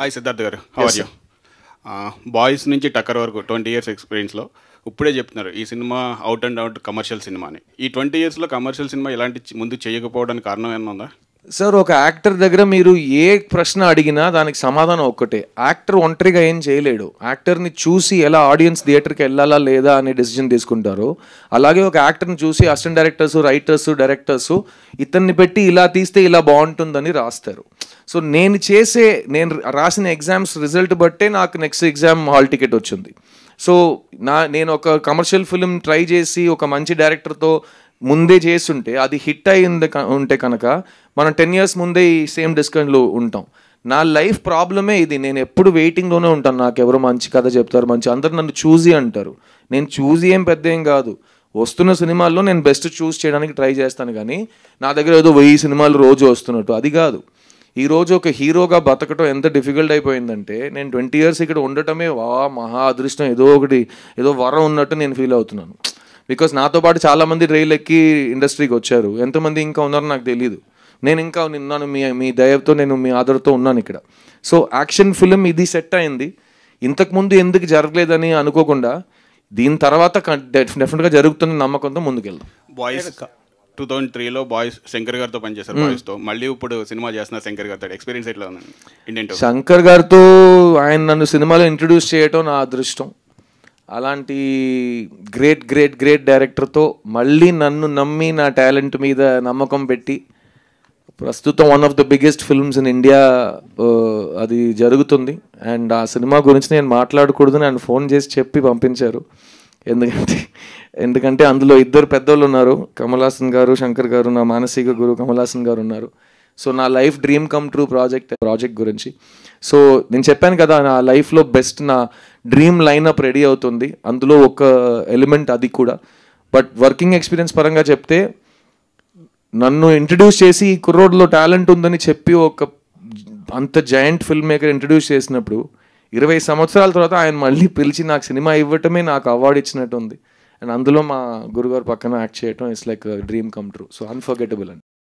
Hi Siddharth గారు are you boys నుంచి టక్కర్ వరకు ట్వంటీ ఇయర్స్ ఎక్స్పీరియన్స్లో ఇప్పుడే చెప్తున్నారు ఈ cinema out and out commercial cinema అని ఈ ట్వంటీ ఇయర్స్లో కమర్షియల్ సినిమా ఇలాంటి ముందు చేయకపోవడానికి కారణం ఏమన్నా ఉందా సార్ ఒక యాక్టర్ దగ్గర మీరు ఏ ప్రశ్న అడిగినా దానికి సమాధానం ఒక్కటే యాక్టర్ ఒంటరిగా ఏం చేయలేడు యాక్టర్ని చూసి ఎలా ఆడియన్స్ థియేటర్కి వెళ్ళాలా లేదా అనే డెసిజన్ తీసుకుంటారు అలాగే ఒక యాక్టర్ని చూసి అసిస్టెంట్ డైరెక్టర్స్ రైటర్స్ డైరెక్టర్స్ ఇతన్ని పెట్టి ఇలా తీస్తే ఇలా బాగుంటుందని రాస్తారు సో నేను చేసే నేను రాసిన ఎగ్జామ్స్ రిజల్ట్ బట్టే నాకు నెక్స్ట్ ఎగ్జామ్ హాల్ టికెట్ వచ్చింది సో నా నేను ఒక కమర్షియల్ ఫిల్మ్ ట్రై చేసి ఒక మంచి డైరెక్టర్తో ముందే చేస్తుంటే అది హిట్ అయింది ఉంటే కనుక మనం టెన్ ఇయర్స్ ముందే ఈ సేమ్ డిస్కౌంట్లో ఉంటాం నా లైఫ్ ప్రాబ్లమే ఇది నేను ఎప్పుడు వెయిటింగ్లోనే ఉంటాను నాకు ఎవరు మంచి కథ చెప్తారు మంచి అందరు నన్ను చూసి అంటారు నేను చూసి ఏం పెద్ద ఏం కాదు వస్తున్న సినిమాల్లో నేను బెస్ట్ చూస్ చేయడానికి ట్రై చేస్తాను కానీ నా దగ్గర ఏదో వెయ్యి సినిమాలు రోజు వస్తున్నట్టు అది కాదు ఈరోజు ఒక హీరోగా బతకటం ఎంత డిఫికల్ట్ అయిపోయిందంటే నేను ట్వంటీ ఇయర్స్ ఇక్కడ ఉండటమే వా మహా అదృష్టం ఏదో ఒకటి ఏదో వరం ఉన్నట్టు నేను ఫీల్ అవుతున్నాను బికాస్ నాతో పాటు చాలా మంది రైలు ఎక్కి ఇండస్ట్రీకి వచ్చారు ఎంతమంది ఇంకా ఉన్నారో నాకు తెలియదు నేను ఇంకా నిన్నాను మీ మీ దయతో నేను మీ ఆదరతో ఉన్నాను ఇక్కడ సో యాక్షన్ ఫిలిం ఇది సెట్ అయింది ఇంతకుముందు ఎందుకు జరగలేదని అనుకోకుండా దీని తర్వాత డెఫినెట్గా జరుగుతున్న నమ్మకంతో ముందుకెళ్దాం బాయ్స్ టూ థౌసండ్ త్రీలో బాయ్స్ శంకర్ గారితో పనిచేశారు బాయ్స్తో hmm. మళ్ళీ ఇప్పుడు సినిమా చేస్తున్న శంకర్ గారితో ఎక్స్పీరియన్స్ ఎట్లా ఉంది శంకర్ గారితో ఆయన నన్ను సినిమాలో ఇంట్రడ్యూస్ చేయటం నా అదృష్టం అలాంటి గ్రేట్ గ్రేట్ గ్రేట్ డైరెక్టర్తో మళ్ళీ నన్ను నమ్మి నా టాలెంట్ మీద నమ్మకం పెట్టి ప్రస్తుతం one of the biggest films in India అది జరుగుతుంది అండ్ ఆ సినిమా గురించి నేను మాట్లాడకూడదు నన్ను ఫోన్ చేసి చెప్పి పంపించారు ఎందుకంటే ఎందుకంటే అందులో ఇద్దరు పెద్దోళ్ళు ఉన్నారు కమలాసన్ గారు శంకర్ గారు నా మానసిక గురు కమలాసన్ గారు ఉన్నారు సో నా life dream come true project project గురించి సో నేను చెప్పాను కదా నా లైఫ్లో బెస్ట్ నా డ్రీమ్ లైనప్ రెడీ అవుతుంది అందులో ఒక ఎలిమెంట్ అది కూడా బట్ వర్కింగ్ ఎక్స్పీరియన్స్ పరంగా చెప్తే నన్ను ఇంట్రడ్యూస్ చేసి ఈ కుర్రోడ్లో టాలెంట్ ఉందని చెప్పి ఒక అంత జాయింట్ ఫిల్మ్ మేకర్ ఇంట్రడ్యూస్ చేసినప్పుడు ఇరవై సంవత్సరాల తర్వాత ఆయన మళ్ళీ పిలిచి నాకు సినిమా ఇవ్వటమే నాకు అవార్డు ఇచ్చినట్టు ఉంది అండ్ అందులో మా గురుగారు పక్కన యాక్ట్ చేయటం it's like dream come true so unforgettable అండి